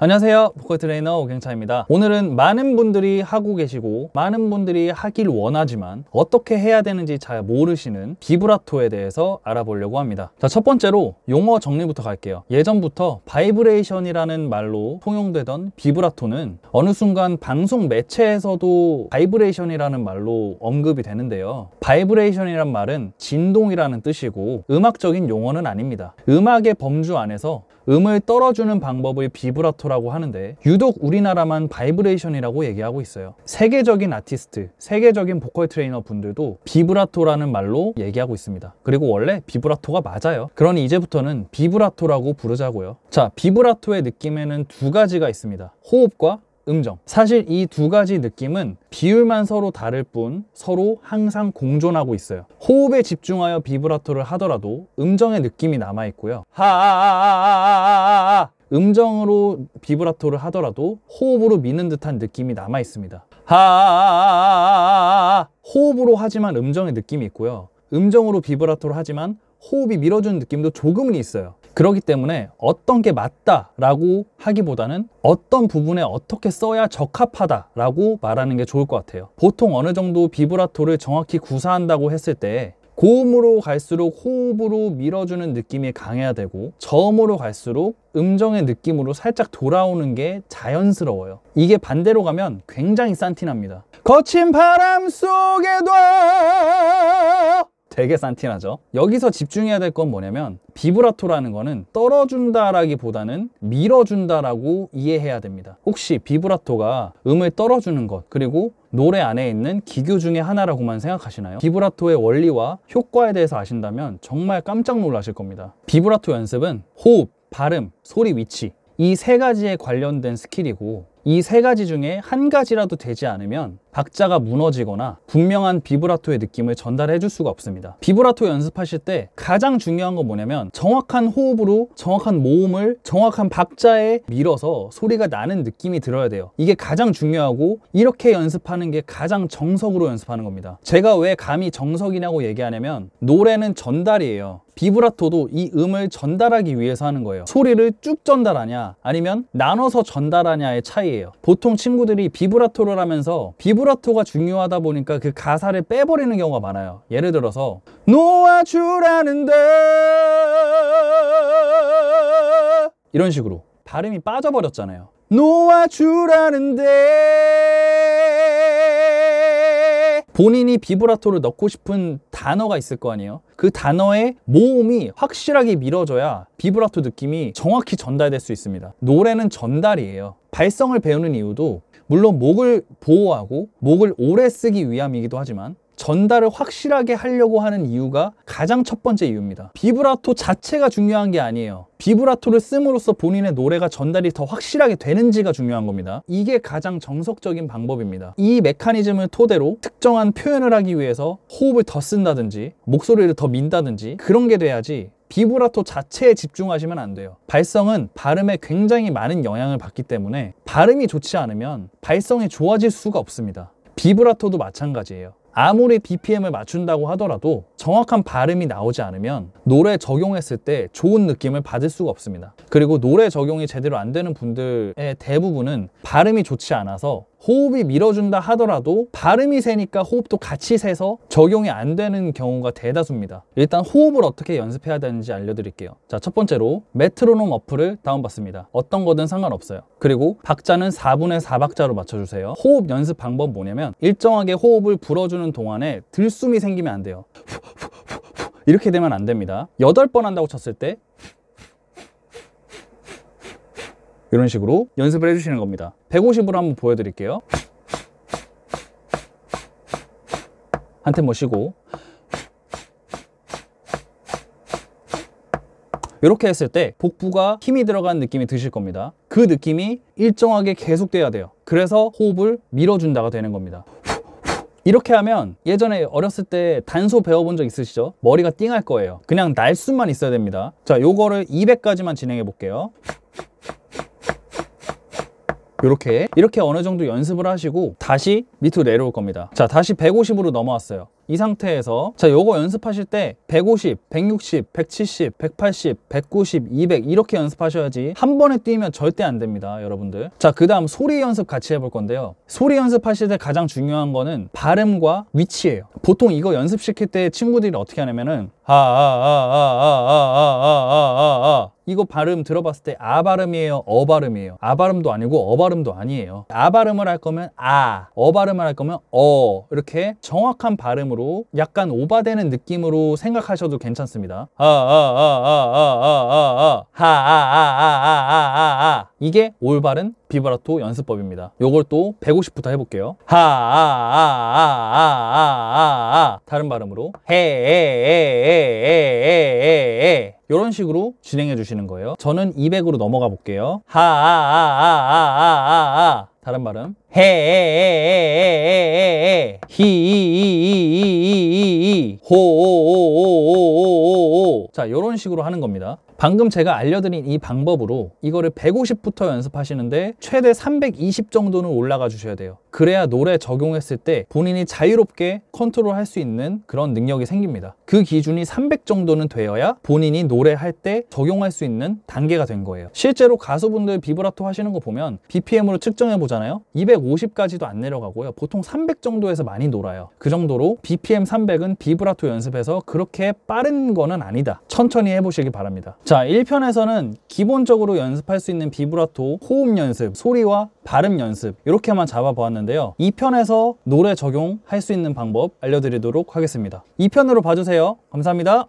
안녕하세요 포커 트레이너 오경차입니다 오늘은 많은 분들이 하고 계시고 많은 분들이 하길 원하지만 어떻게 해야 되는지 잘 모르시는 비브라토에 대해서 알아보려고 합니다 자첫 번째로 용어 정리부터 갈게요 예전부터 바이브레이션이라는 말로 통용되던 비브라토는 어느 순간 방송 매체에서도 바이브레이션이라는 말로 언급이 되는데요 바이브레이션이란 말은 진동이라는 뜻이고 음악적인 용어는 아닙니다 음악의 범주 안에서 음을 떨어주는 방법을 비브라토라고 하는데 유독 우리나라만 바이브레이션이라고 얘기하고 있어요. 세계적인 아티스트, 세계적인 보컬 트레이너 분들도 비브라토라는 말로 얘기하고 있습니다. 그리고 원래 비브라토가 맞아요. 그러니 이제부터는 비브라토라고 부르자고요. 자, 비브라토의 느낌에는 두 가지가 있습니다. 호흡과 음정 사실 이 두 가지 느낌은 비율만 서로 다를 뿐 서로 항상 공존하고 있어요 호흡에 집중하여 비브라토를 하더라도 음정의 느낌이 남아있고요 하아아아아아아 음정으로 비브라토를 하더라도 호흡으로 미는 듯한 느낌이 남아 있습니다. 하아아아아아아 호흡으로 하지만 음정의 느낌이 있고요. 음정으로 비브라토를 하지만 호흡이 밀어주는 느낌도 조금은 있어요. 그렇기 때문에 어떤 게 맞다라고 하기보다는 어떤 부분에 어떻게 써야 적합하다라고 말하는 게 좋을 것 같아요. 보통 어느 정도 비브라토를 정확히 구사한다고 했을 때 고음으로 갈수록 호흡으로 밀어주는 느낌이 강해야 되고 저음으로 갈수록 음정의 느낌으로 살짝 돌아오는 게 자연스러워요 이게 반대로 가면 굉장히 산티납니다 거친 바람 속에도 되게 싼 티나죠 여기서 집중해야 될 건 뭐냐면 비브라토라는 거는 떨어준다라기보다는 밀어준다라고 이해해야 됩니다 혹시 비브라토가 음을 떨어주는 것 그리고 노래 안에 있는 기교 중의 하나라고만 생각하시나요? 비브라토의 원리와 효과에 대해서 아신다면 정말 깜짝 놀라실 겁니다 비브라토 연습은 호흡, 발음, 소리 위치 이 세 가지에 관련된 스킬이고 이세 가지 중에 한 가지라도 되지 않으면 박자가 무너지거나 분명한 비브라토의 느낌을 전달해 줄 수가 없습니다 비브라토 연습하실 때 가장 중요한 건 뭐냐면 정확한 호흡으로 정확한 모음을 정확한 박자에 밀어서 소리가 나는 느낌이 들어야 돼요 이게 가장 중요하고 이렇게 연습하는 게 가장 정석으로 연습하는 겁니다 제가 왜 감히 정석이냐고 얘기하냐면 노래는 전달이에요 비브라토도 이 음을 전달하기 위해서 하는 거예요 소리를 쭉 전달하냐 아니면 나눠서 전달하냐의 차이예요 보통 친구들이 비브라토를 하면서 비브라토가 중요하다 보니까 그 가사를 빼버리는 경우가 많아요 예를 들어서 놓아주라는데 이런 식으로 발음이 빠져버렸잖아요 놓아주라는데 본인이 비브라토를 넣고 싶은 단어가 있을 거 아니에요 그 단어의 모음이 확실하게 밀어줘야 비브라토 느낌이 정확히 전달될 수 있습니다 노래는 전달이에요 발성을 배우는 이유도 물론 목을 보호하고 목을 오래 쓰기 위함이기도 하지만 전달을 확실하게 하려고 하는 이유가 가장 첫 번째 이유입니다. 비브라토 자체가 중요한 게 아니에요. 비브라토를 씀으로써 본인의 노래가 전달이 더 확실하게 되는지가 중요한 겁니다. 이게 가장 정석적인 방법입니다. 이 메커니즘을 토대로 특정한 표현을 하기 위해서 호흡을 더 쓴다든지 목소리를 더 민다든지 그런 게 돼야지 비브라토 자체에 집중하시면 안 돼요. 발성은 발음에 굉장히 많은 영향을 받기 때문에 발음이 좋지 않으면 발성이 좋아질 수가 없습니다. 비브라토도 마찬가지예요. 아무리 BPM을 맞춘다고 하더라도 정확한 발음이 나오지 않으면 노래 적용했을 때 좋은 느낌을 받을 수가 없습니다. 그리고 노래 적용이 제대로 안 되는 분들의 대부분은 발음이 좋지 않아서 호흡이 밀어준다 하더라도 발음이 세니까 호흡도 같이 세서 적용이 안 되는 경우가 대다수입니다. 일단 호흡을 어떻게 연습해야 되는지 알려드릴게요. 자, 첫 번째로 메트로놈 어플을 다운받습니다. 어떤 거든 상관없어요. 그리고 박자는 4분의 4박자로 맞춰주세요. 호흡 연습 방법 뭐냐면 일정하게 호흡을 불어주는 동안에 들숨이 생기면 안 돼요. 이렇게 되면 안 됩니다. 8번 한다고 쳤을 때 이런 식으로 연습을 해주시는 겁니다 150으로 한번 보여드릴게요 한템 모시고 이렇게 했을 때 복부가 힘이 들어간 느낌이 드실 겁니다 그 느낌이 일정하게 계속돼야 돼요 그래서 호흡을 밀어준다가 되는 겁니다 이렇게 하면 예전에 어렸을 때 단소 배워본 적 있으시죠? 머리가 띵할 거예요 그냥 날 수만 있어야 됩니다 자 요거를 200까지만 진행해 볼게요 이렇게 이렇게 어느 정도 연습을 하시고 다시 밑으로 내려올 겁니다 자 다시 150으로 넘어왔어요 이 상태에서 자 요거 연습하실 때 150, 160, 170, 180, 190, 200 이렇게 연습하셔야지 한 번에 뛰면 절대 안 됩니다 여러분들 자그 다음 소리 연습 같이 해볼 건데요 소리 연습하실 때 가장 중요한 거는 발음과 위치예요 보통 이거 연습시킬 때 친구들이 어떻게 하냐면은 아아 아 아 아 아 아 아 아 아 이거 발음 들어봤을 때 아 발음이에요 어 발음이에요 아 발음도 아니고 어 발음도 아니에요 아 발음을 할 거면 아 어 발음을 할 거면 어 이렇게 정확한 발음으로 느낌으로 약간 오바되는 느낌으로 생각하셔도 괜찮습니다. 하아아아아아아아아아아아 이게 올바른 비브라토 연습법입니다. 요걸 또 150부터 해볼게요. 하아아아아아아아 다른 발음으로 헤에에에에에에 이런 식으로 진행해 주시는 거예요. 저는 200으로 넘어가 볼게요. 하아아아아아아아 다른 발음 헤에에에에에에 히이이이이 호오오오오오오오 자 이런 식으로 하는 겁니다 방금 제가 알려드린 이 방법으로 이거를 150부터 연습하시는데 최대 320 정도는 올라가 주셔야 돼요 그래야 노래 적용했을 때 본인이 자유롭게 컨트롤할 수 있는 그런 능력이 생깁니다. 그 기준이 300 정도는 되어야 본인이 노래할 때 적용할 수 있는 단계가 된 거예요. 실제로 가수분들 비브라토 하시는 거 보면 BPM으로 측정해 보잖아요. 250까지도 안 내려가고요. 보통 300 정도에서 많이 놀아요. 그 정도로 BPM 300은 비브라토 연습에서 그렇게 빠른 거는 아니다. 천천히 해보시기 바랍니다. 자, 1편에서는 기본적으로 연습할 수 있는 비브라토 호흡 연습, 소리와 발음 연습 이렇게만 잡아보았는데 있데요 2편에서 노래 적용할 수 있는 방법 알려드리도록 하겠습니다 2편으로 봐주세요 감사합니다